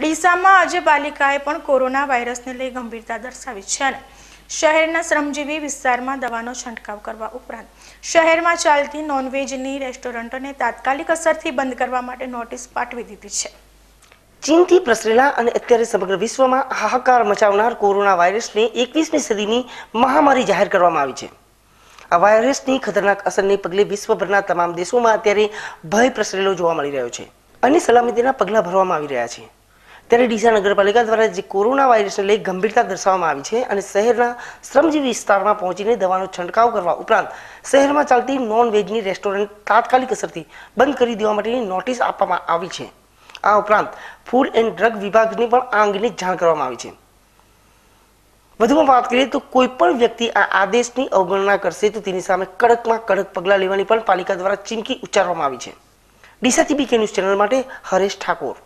ડીસામાં આજે પાલિકાએ પણ કોરોના વાયરસને લઈ ગંભીરતા દર્શાવી છે અને શહેરના શ્રમજીવી વિસ્તારમાં દવાનો છંટકાવ કરવા ઉપરાંત શહેરમાં ચાલતી નોનવેજની રેસ્ટોરન્ટોને તાત્કાલિક અસરથી બંધ કરવા માટે નોટિસ પાઠવી દીધી છે ચીનથી પ્રસરેલા અને અત્યારે સમગ્ર વિશ્વમાં હાહાકાર મચાવનાર કોરોના વાયરસને એકવીસમી સદીની મહામારી જાહેર કરવામાં આવી છે આ વાયરસની ખતરનાક અસરને પગલે વિશ્વભરના તમામ દેશોમાં અત્યારે ભય પ્રસરેલો જોવા મળી રહ્યો છે અને સલામતીના પગલાં ભરવામાં આવી રહ્યા છે ત્યારે ડીસા નગરપાલિકા દ્વારા જે કોરોના વાયરસને લઈ ગંભીરતા દર્શાવવામાં આવી છે અને શહેરના શ્રમજીવી વિસ્તારમાં પહોંચીને દવાનો છંટકાવ કરવા ઉપરાંત શહેરમાં ચાલતી નોન વેજની રેસ્ટોરન્ટ તાત્કાલિક અસરથી બંધ કરી દેવા માટેની નોટિસ આપવામાં આવી છે આ ઉપરાંત ફૂડ એન્ડ ડ્રગ વિભાગની પણ આ અંગેની જાણ કરવામાં આવી છે વધુમાં વાત કરીએ તો કોઈ પણ વ્યક્તિ આ આદેશની અવગણના કરશે તો તેની સામે કડકમાં કડક પગલાં લેવાની પણ પાલિકા દ્વારા ચીમકી ઉચ્ચારવામાં આવી છે ડીસાથી કે ન્યૂઝ ચેનલ માટે હરેશ ઠાકોર